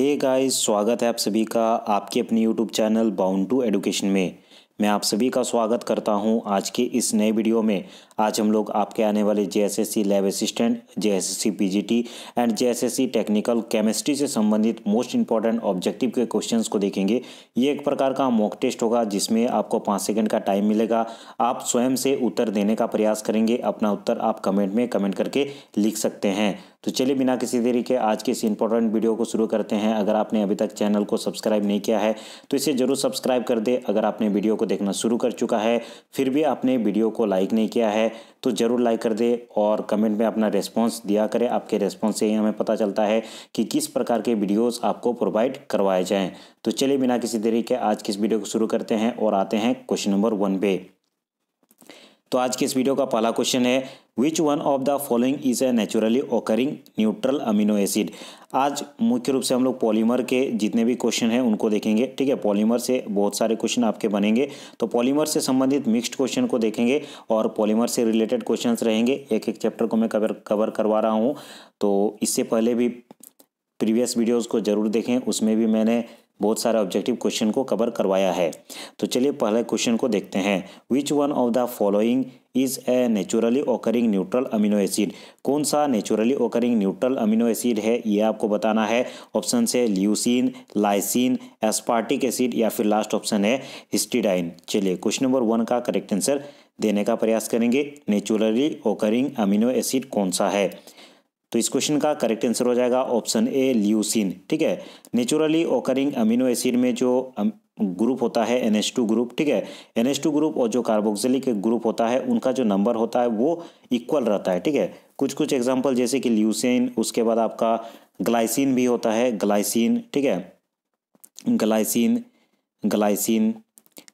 हे hey guys स्वागत है आप सभी का आपके अपने YouTube channel bound to education में मैं आप सभी का स्वागत करता हूं आज के इस नए वीडियो में आज हम लोग आपके आने वाले JSSC lab assistant JSSC PGT and JSSC technical chemistry से संबंधित मोस्ट इंपॉर्टेंट ऑब्जेक्टिव के क्वेश्चंस को देखेंगे ये एक प्रकार का मॉक टेस्ट होगा जिसमें आपको पाँच सेकेंड का टाइम मिलेगा आप स्वयं से उत्तर देने का प्रयास करेंगे अपना उत्तर आप कमेंट में कमेंट करके लिख सकते हैं तो चलिए बिना किसी देरी के आज के इस इंपॉर्टेंट वीडियो को शुरू करते हैं अगर आपने अभी तक चैनल को सब्सक्राइब नहीं किया है तो इसे ज़रूर सब्सक्राइब कर दे अगर आपने वीडियो को देखना शुरू कर चुका है फिर भी आपने वीडियो को लाइक नहीं किया है तो ज़रूर लाइक कर दे और कमेंट में अपना रेस्पॉन्स दिया करें आपके रेस्पॉन्स से ही हमें पता चलता है कि किस प्रकार के वीडियोज़ आपको प्रोवाइड करवाए जाएँ तो चलिए बिना किसी देरी के आज किस वीडियो को शुरू करते हैं और आते हैं क्वेश्चन नंबर वन पे तो आज के इस वीडियो का पहला क्वेश्चन है which one of the following is a naturally occurring neutral amino acid आज मुख्य रूप से हम लोग पॉलीमर के जितने भी क्वेश्चन हैं उनको देखेंगे ठीक है पॉलीमर से बहुत सारे क्वेश्चन आपके बनेंगे तो पॉलीमर से संबंधित मिक्स्ड क्वेश्चन को देखेंगे और पॉलीमर से रिलेटेड क्वेश्चन रहेंगे एक एक चैप्टर को मैं कवर कवर करवा रहा हूँ तो इससे पहले भी प्रीवियस वीडियोज़ को ज़रूर देखें उसमें भी मैंने बहुत सारे ऑब्जेक्टिव क्वेश्चन को कवर करवाया है तो चलिए पहले क्वेश्चन को देखते हैं which one of the following is a naturally occurring neutral amino acid कौन सा naturally occurring neutral amino acid है ये आपको बताना है ऑप्शन से ल्यूसिन लाइसिन एस्पार्टिक एसिड या फिर लास्ट ऑप्शन है हिस्टिडाइन चलिए क्वेश्चन नंबर वन का करेक्ट आंसर देने का प्रयास करेंगे नेचुरली ओकरिंग अमीनो एसिड कौन सा है तो इस क्वेश्चन का करेक्ट आंसर हो जाएगा ऑप्शन ए ल्यूसिन ठीक है नेचुरली ओकरिंग अमीनो एसिड में जो ग्रुप होता है एन ग्रुप ठीक है एन ग्रुप और जो कार्बोक्सिलिक ग्रुप होता है उनका जो नंबर होता है वो इक्वल रहता है ठीक है कुछ कुछ एग्जाम्पल जैसे कि ल्यूसिन उसके बाद आपका ग्लाइसिन भी होता है ग्लाइसिन ठीक है ग्लाइसिन ग्लाइसिन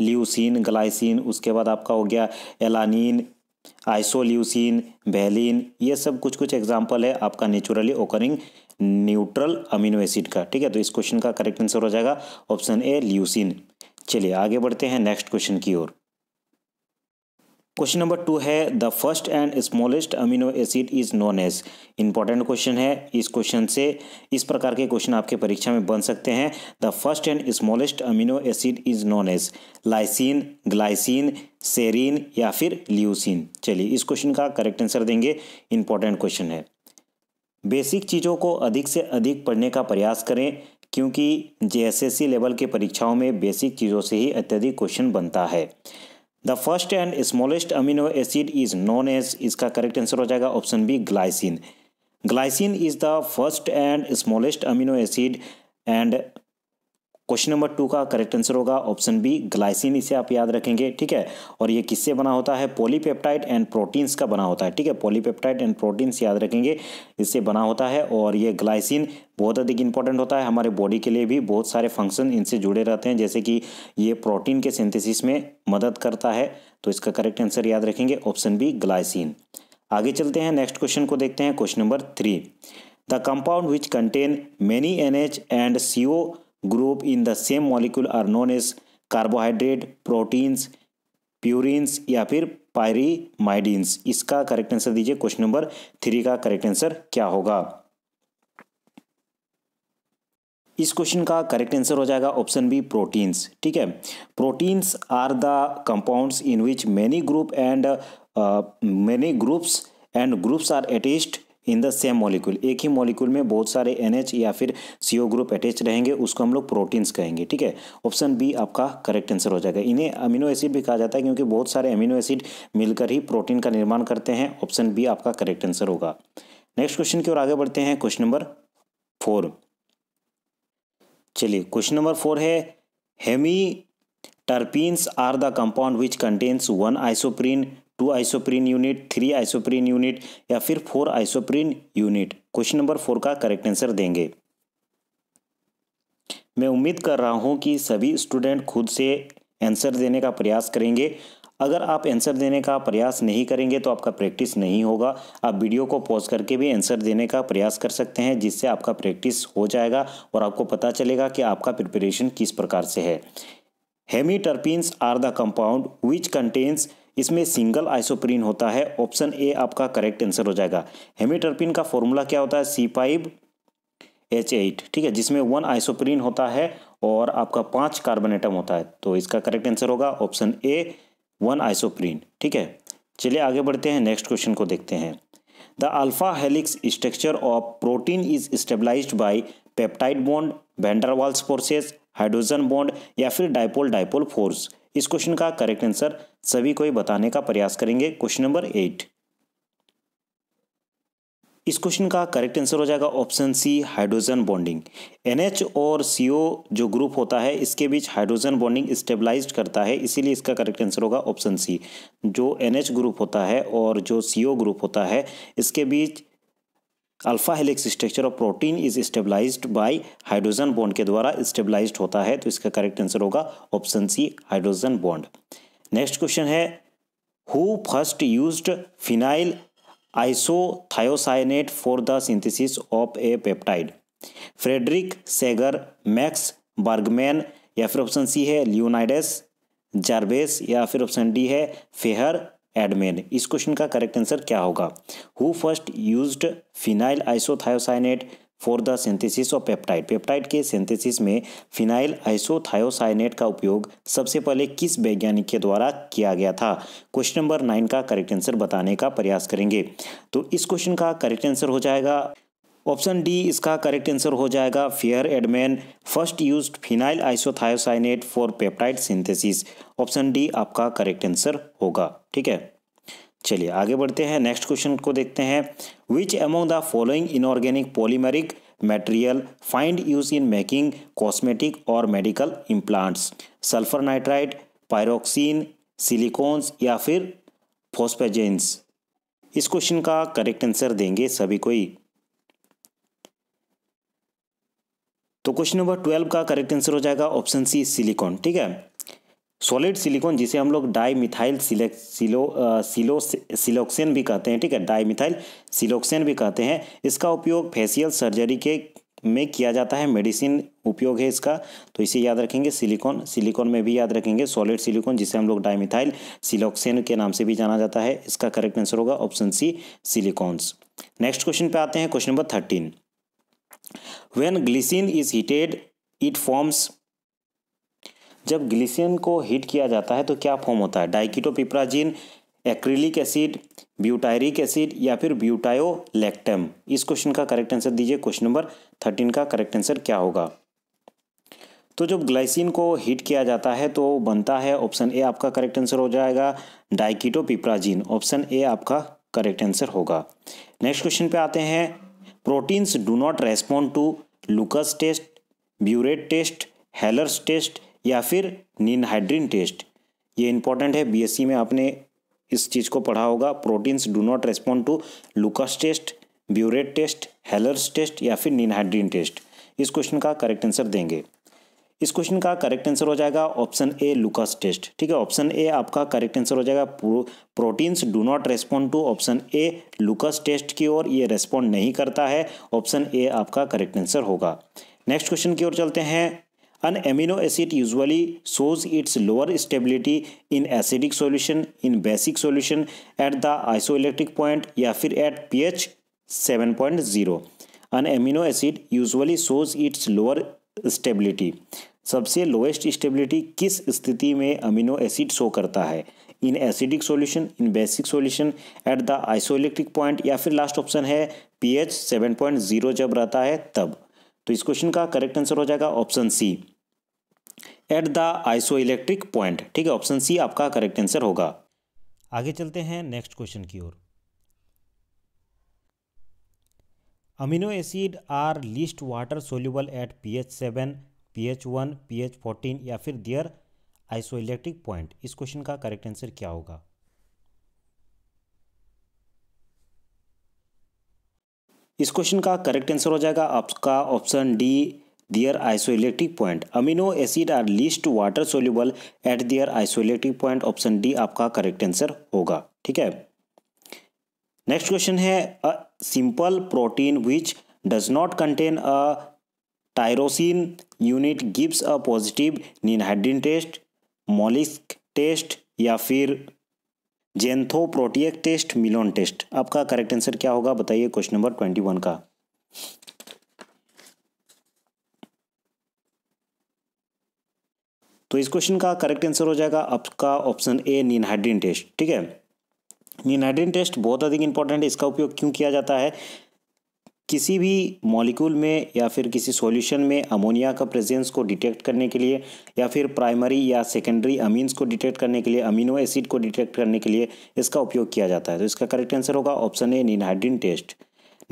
ल्यूसिन ग्लाइसिन उसके बाद आपका हो गया एलानिन आइसोल्यूसिन वैलिन ये सब कुछ कुछ एग्जाम्पल है आपका naturally occurring neutral amino acid का ठीक है तो इस क्वेश्चन का करेक्ट आंसर हो जाएगा ऑप्शन ए ल्यूसिन चलिए आगे बढ़ते हैं नेक्स्ट क्वेश्चन की ओर क्वेश्चन नंबर टू है the first and smallest amino acid is known as important question है इस क्वेश्चन से इस प्रकार के क्वेश्चन आपके परीक्षा में बन सकते हैं the first and smallest amino acid is known as lysine glycine serine या फिर ल्यूसिन चलिए इस क्वेश्चन का करेक्ट आंसर देंगे इंपॉर्टेंट क्वेश्चन है बेसिक चीज़ों को अधिक से अधिक पढ़ने का प्रयास करें क्योंकि जेएसएससी लेवल के परीक्षाओं में बेसिक चीज़ों से ही अत्यधिक क्वेश्चन बनता है the first and smallest amino acid is known as इसका करेक्ट आंसर हो जाएगा option B glycine glycine is the first and smallest amino acid and question number two का करेक्ट आंसर होगा ऑप्शन बी ग्लाइसिन इसे आप याद रखेंगे ठीक है और ये किससे बना होता है पॉलीपेप्टाइड एंड प्रोटीन्स का बना होता है ठीक है पॉलीपेप्टाइड एंड प्रोटीन्स याद रखेंगे इससे बना होता है और ये ग्लाइसिन बहुत अधिक इंपॉर्टेंट होता है हमारे बॉडी के लिए भी बहुत सारे फंक्शन इनसे जुड़े रहते हैं जैसे कि ये प्रोटीन के सिंथेसिस में मदद करता है तो इसका करेक्ट आंसर याद रखेंगे ऑप्शन बी ग्लाइसिन आगे चलते हैं नेक्स्ट क्वेश्चन को देखते हैं question number three the compound which contain many N H and C O group in the same molecule are known as carbohydrate proteins purines या फिर पायरीमाइडिन्स इसका करेक्ट आंसर दीजिए क्वेश्चन नंबर थ्री का correct answer क्या होगा इस question का correct answer हो जाएगा ऑप्शन बी प्रोटीन्स ठीक है proteins are the compounds in which many group and many groups and groups are attached in the same molecule एक ही मॉलिक्यूल में बहुत सारे एन या फिर सी ग्रुप अटैच रहेंगे उसको हम लोग प्रोटीन्स कहेंगे ठीक है ऑप्शन बी आपका करेक्ट आंसर हो जाएगा इन्हें अमीनो एसिड भी कहा जाता है क्योंकि बहुत सारे अमीनो एसिड मिलकर ही प्रोटीन का निर्माण करते हैं ऑप्शन बी आपका करेक्ट आंसर होगा नेक्स्ट क्वेश्चन की ओर आगे बढ़ते हैं क्वेश्चन नंबर फोर चलिए क्वेश्चन नंबर फोर है hemiterpenes are the compound which contains one isoprene two isoprene unit three isoprene unit या फिर four isoprene unit question number four का करेक्ट आंसर देंगे मैं उम्मीद कर रहा हूं कि सभी स्टूडेंट खुद से आंसर देने का प्रयास करेंगे अगर आप आंसर देने का प्रयास नहीं करेंगे तो आपका प्रैक्टिस नहीं होगा आप वीडियो को पॉज करके भी आंसर देने का प्रयास कर सकते हैं जिससे आपका प्रैक्टिस हो जाएगा और आपको पता चलेगा कि आपका प्रिपरेशन किस प्रकार से है hemiterpenes are the compound which contains इसमें सिंगल आइसोप्रीन होता है ऑप्शन ए आपका करेक्ट आंसर हो जाएगा हेमीटर्पिन का फॉर्मूला क्या होता है सी फाइव एच एट ठीक है जिसमें वन आइसोप्रीन होता है और आपका पांच कार्बन एटम होता है तो इसका करेक्ट आंसर होगा ऑप्शन ए वन आइसोप्रीन ठीक है चलिए आगे बढ़ते हैं नेक्स्ट क्वेश्चन को देखते हैं the alpha helix structure of protein is stabilize by peptide bond van der Waals forces hydrogen bond या फिर डायपोल डाइपोल फोर्स इस क्वेश्चन का करेक्ट आंसर सभी को ही बताने का प्रयास करेंगे क्वेश्चन नंबर एट इस क्वेश्चन का करेक्ट आंसर हो जाएगा option C hydrogen bonding NH और सीओ जो ग्रुप होता है इसके बीच हाइड्रोजन बॉन्डिंग स्टेबलाइज करता है इसीलिए इसका करेक्ट आंसर होगा ऑप्शन सी जो एनएच ग्रुप होता है और जो सीओ ग्रुप होता है इसके बीच alpha helix structure of protein is stabilize by hydrogen bond के द्वारा स्टेबलाइज होता है तो इसका करेक्ट आंसर होगा option C hydrogen bond next question है who first use phenyl isothiocyanate for the synthesis of a peptide Frederick Sanger Max Bergmann या फिर ऑप्शन सी है लियोनाइडस जार्वेस या फिर ऑप्शन डी है फेहर एडमेन इस क्वेश्चन का करेक्ट आंसर क्या होगा who first used phenyl isothiocyanate for the synthesis of peptide peptide के सिंथेसिस में फिनाइल आइसोथायोसाइनेट का उपयोग सबसे पहले किस वैज्ञानिक के द्वारा किया गया था क्वेश्चन नंबर नाइन का करेक्ट आंसर बताने का प्रयास करेंगे तो इस क्वेश्चन का करेक्ट आंसर हो जाएगा ऑप्शन डी इसका करेक्ट आंसर हो जाएगा Pehr Edman first use phenyl isothiocyanate for peptide synthesis option D आपका करेक्ट आंसर होगा ठीक है चलिए आगे बढ़ते हैं नेक्स्ट क्वेश्चन को देखते हैं which among the following inorganic polymeric material find use in making cosmetic और medical implants sulphur nitride pyroxene silicones या फिर फोस्पेजेंस इस क्वेश्चन का करेक्ट आंसर देंगे सभी कोई तो क्वेश्चन नंबर ट्वेल्व का करेक्ट आंसर हो जाएगा ऑप्शन सी सिलिकॉन ठीक है सॉलिड सिलिकॉन जिसे हम लोग dimethyl silo silo siloxane भी कहते हैं ठीक है डाई मिथाइल सिलोक्सेन भी कहते हैं इसका उपयोग फेसियल सर्जरी के में किया जाता है मेडिसिन उपयोग है इसका तो इसे याद रखेंगे सिलिकॉन सिलिकॉन में भी याद रखेंगे सॉलिड सिलिकॉन जिसे हम लोग डाइमिथाइल सिलोक्सेन के नाम से भी जाना जाता है इसका करेक्ट आंसर होगा option C silicones next question पे आते हैं question number thirteen when glycine is heated it forms जब ग्लिसिन को हीट किया जाता है तो क्या फॉर्म होता है diketopiperazine acrylic acid butyric acid या फिर ब्यूटायोलेक्टम इस क्वेश्चन का करेक्ट आंसर दीजिए क्वेश्चन नंबर थर्टीन का करेक्ट आंसर क्या होगा तो जब ग्लाइसिन को हीट किया जाता है तो बनता है ऑप्शन ए आपका करेक्ट आंसर हो जाएगा पिपराजिन ऑप्शन ए आपका करेक्ट आंसर होगा नेक्स्ट क्वेश्चन पे आते हैं proteins do not respond to Lucas test biuret test Heller's test या फिर निनहाइड्रिन टेस्ट ये इंपॉर्टेंट है बीएससी में आपने इस चीज़ को पढ़ा होगा proteins do not respond to Lucas test biuret test Heller's test या फिर निनहाइड्रिन टेस्ट इस क्वेश्चन का करेक्ट आंसर देंगे इस क्वेश्चन का करेक्ट आंसर हो जाएगा ऑप्शन ए लुकस टेस्ट ठीक है ऑप्शन ए आपका करेक्ट आंसर हो जाएगा pro, proteins do not respond to option A Lucas test की ओर ये रेस्पॉन्ड नहीं करता है ऑप्शन ए आपका करेक्ट आंसर होगा नेक्स्ट क्वेश्चन की ओर चलते हैं An amino acid usually shows its lower stability in acidic solution, in basic solution at the isoelectric point ya fir at pH 7.0. An amino acid usually shows its lower stability. सबसे lowest stability किस स्थिति में amino acid show करता है in acidic solution in basic solution at the isoelectric point या फिर last option है pH 7.0 जब रहता है तब तो इस क्वेश्चन का करेक्ट आंसर हो जाएगा option C at the isoelectric point ठीक है ऑप्शन सी आपका करेक्ट आंसर होगा आगे चलते हैं नेक्स्ट क्वेश्चन की ओर amino acid are least water soluble at P H seven P H one P H fourteen या फिर दियर आइसो इलेक्ट्रिक पॉइंट इस क्वेश्चन का करेक्ट आंसर क्या होगा इस क्वेश्चन का करेक्ट आंसर हो जाएगा आपका option D their isoelectric point amino acid are least water soluble at their isoelectric point option D आपका correct answer होगा ठीक है Next question है a simple protein which does not contain a tyrosine unit gives a positive ninhydrin test, mollusk test या फिर xanthoproteic test Millon test आपका correct answer क्या होगा बताइए क्वेश्चन नंबर ट्वेंटी वन का तो इस क्वेश्चन का करेक्ट आंसर हो जाएगा आपका ऑप्शन ए नीनहाइड्रीन टेस्ट ठीक है नीनहाइड्रीन टेस्ट बहुत अधिक इंपॉर्टेंट है इसका उपयोग क्यों किया जाता है किसी भी मॉलिक्यूल में या फिर किसी सॉल्यूशन में अमोनिया का प्रेजेंस को डिटेक्ट करने के लिए या फिर प्राइमरी या सेकेंडरी अमीन्स को डिटेक्ट करने के लिए अमीनो एसिड को डिटेक्ट करने के लिए इसका उपयोग किया जाता है तो इसका करेक्ट आंसर होगा option A ninhydrin test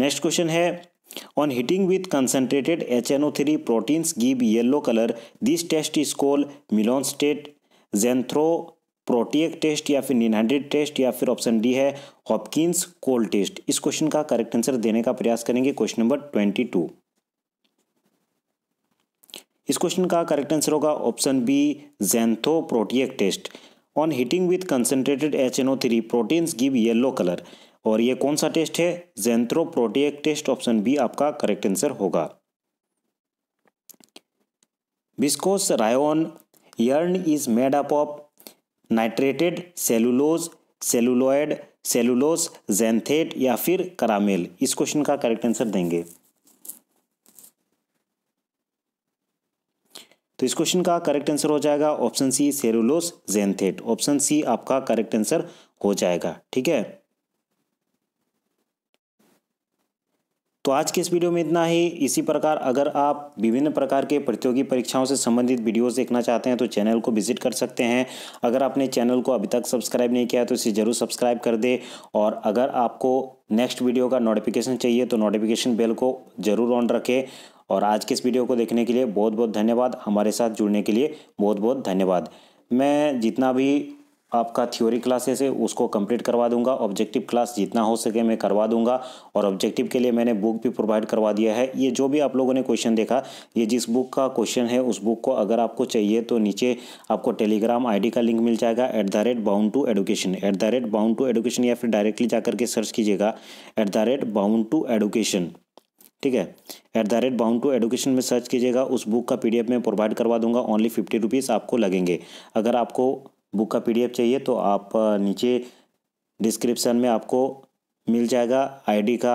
next question है On heating with concentrated HNO3 proteins give yellow color. This test is called Milon state Xanthro proteic test या फिर निनहंड्रेड टेस्ट या फिर ऑप्शन डी है हॉपकिंस कोल टेस्ट इस question का correct answer देने का प्रयास करेंगे क्वेश्चन नंबर ट्वेंटी टू इस क्वेश्चन का करेक्ट आंसर होगा option B xanthoproteic test on heating with concentrated H N O three proteins give yellow colour और ये कौन सा टेस्ट है जेंथ्रोप्रोटिएक टेस्ट ऑप्शन बी आपका करेक्ट आंसर होगा viscose रायोन yearn is made up of nitrated cellulose celluloid cellulose xanthate या फिर करामेल इस क्वेश्चन का करेक्ट आंसर देंगे तो इस क्वेश्चन का करेक्ट आंसर हो जाएगा option C cellulose xanthate option C आपका करेक्ट आंसर हो जाएगा ठीक है तो आज के इस वीडियो में इतना ही इसी प्रकार अगर आप विभिन्न प्रकार के प्रतियोगी परीक्षाओं से संबंधित वीडियोस देखना चाहते हैं तो चैनल को विजिट कर सकते हैं अगर आपने चैनल को अभी तक सब्सक्राइब नहीं किया है तो इसे ज़रूर सब्सक्राइब कर दे और अगर आपको नेक्स्ट वीडियो का नोटिफिकेशन चाहिए तो नोटिफिकेशन बेल को ज़रूर ऑन रखें और आज के इस वीडियो को देखने के लिए बहुत बहुत धन्यवाद हमारे साथ जुड़ने के लिए बहुत बहुत धन्यवाद मैं जितना भी आपका थ्योरी क्लासेस है उसको कंप्लीट करवा दूंगा ऑब्जेक्टिव क्लास जितना हो सके मैं करवा दूंगा और ऑब्जेक्टिव के लिए मैंने बुक भी प्रोवाइड करवा दिया है ये जो भी आप लोगों ने क्वेश्चन देखा ये जिस बुक का क्वेश्चन है उस बुक को अगर आपको चाहिए तो नीचे आपको टेलीग्राम आईडी का लिंक मिल जाएगा at the rate bound to education एट द रेट बाउंड टू एडुकेशन या फिर डायरेक्टली जा करके सर्च कीजिएगा at the rate bound to education ठीक है at the rate bound to education में सर्च कीजिएगा उस बुक का पीडीएफ मैं प्रोवाइड करवा दूंगा ओनली फिफ्टी रुपीज़ आपको लगेंगे अगर आपको बुक का पीडीएफ चाहिए तो आप नीचे डिस्क्रिप्सन में आपको मिल जाएगा आईडी का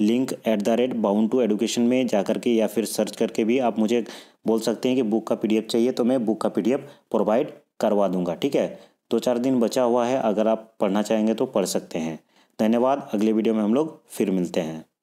link at the rate bound to education में जा कर के या फिर सर्च करके भी आप मुझे बोल सकते हैं कि बुक का पीडीएफ चाहिए तो मैं बुक का पीडीएफ प्रोवाइड करवा दूंगा ठीक है दो चार दिन बचा हुआ है अगर आप पढ़ना चाहेंगे तो पढ़ सकते हैं धन्यवाद अगले वीडियो में हम लोग फिर मिलते हैं